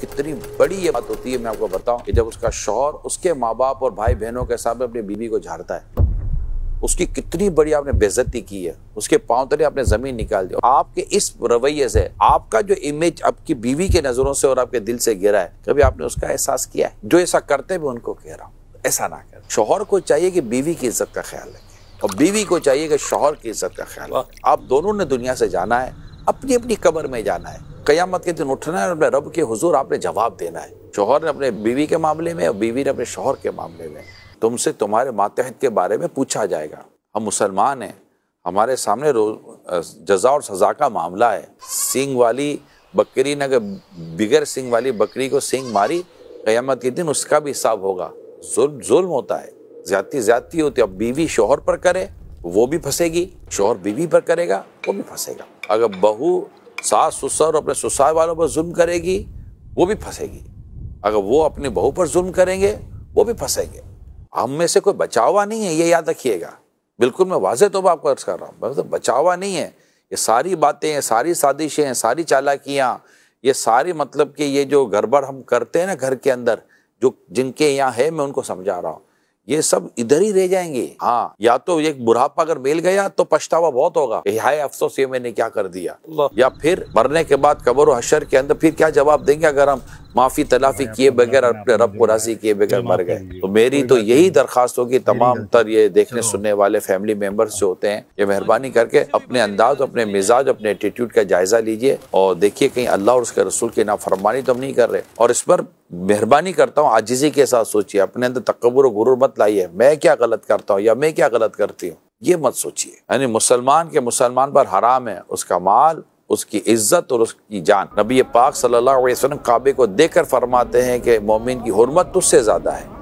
कितनी बड़ी ये बात होती है मैं आपको बताऊं कि जब उसका शोहर उसके माँ बाप और भाई बहनों के सामने अपनी बीवी को झाड़ता है उसकी कितनी बड़ी आपने बेजती की है उसके पांव तले आपने जमीन निकाल दिया आपके इस रवैये से आपका जो इमेज आपकी बीवी के नजरों से और आपके दिल से गिरा है कभी आपने उसका एहसास किया है जो ऐसा करते भी उनको कह रहा हूँ ऐसा ना कर शोहर को चाहिए कि बीवी की इज्जत का ख्याल रखें और बीवी को चाहिए कि शोहर की इज्जत का ख्याल आप दोनों ने दुनिया से जाना है अपनी अपनी कमर में जाना है क़यामत के दिन उठना है अपने रब के हुजूर आपने जवाब देना है शोहर ने अपने बीवी के मामले में और बीवी ने अपने शोहर के मामले में तुमसे तुम्हारे मातहत के बारे में पूछा जाएगा हम मुसलमान हैं हमारे सामने रोज जजा और सज़ा का मामला है सिंग वाली बकरी ने अगर बिगर सिंग वाली बकरी को सिंग मारी क़यामत के दिन उसका भी हिसाब होगा जुल्म जुल्म होता है ज्यादा ज्यादा होती है अब बीवी शोहर पर करे वो भी फंसेगी शोहर बीवी पर करेगा वो भी फंसेगा अगर बहू सास ससुर अपने ससुराल वालों पर जुल्म करेगी वो भी फंसेगी अगर वो अपनी बहू पर जुल्म करेंगे वो भी फंसेंगे हम में से कोई बचा हुआ नहीं है ये याद रखिएगा बिल्कुल मैं वाजे तो आपको अर्ज कर रहा हूँ मतलब बचा हुआ नहीं है ये सारी बातें हैं सारी साजिशें हैं सारी चालाकियाँ ये सारी मतलब कि ये जो गड़बड़ हम करते हैं ना घर के अंदर जो जिनके यहाँ है मैं उनको समझा रहा हूँ ये सब इधर ही रह जाएंगे हाँ या तो एक बुढ़ापा अगर मिल गया तो पछतावा बहुत होगा हाय अफसोस ये मैंने क्या कर दिया या फिर मरने के बाद कबर हशर के अंदर फिर क्या जवाब देंगे अगर हम माफ़ी तलाफ़ी किए बगैर अपने रब को राज़ी किए बगैर मर गए तो मेरी तो यही दरखास्त होगी तमाम तर ये देखने सुनने वाले फैमिली मेम्बर्स जो होते हैं ये मेहरबानी करके अपने अंदाज अपने मिजाज अपने एटीट्यूड का जायज़ा लीजिए और देखिए कहीं अल्लाह और उसके रसूल की नाफरमानी तो हम नहीं कर रहे और इस पर मेहरबानी करता हूँ आजिजी के साथ सोचिए अपने अंदर तकबर और गुरूर मत लाइए मैं क्या गलत करता हूँ या मैं क्या गलत करती हूँ ये मत सोचिए यानी मुसलमान के मुसलमान पर हराम है उसका माल उसकी इज्जत और उसकी जान नबी पाक सल्लल्लाहु अलैहि वसल्लम काबे को देखकर फरमाते हैं कि मोमिन की हरमत तुझसे ज़्यादा है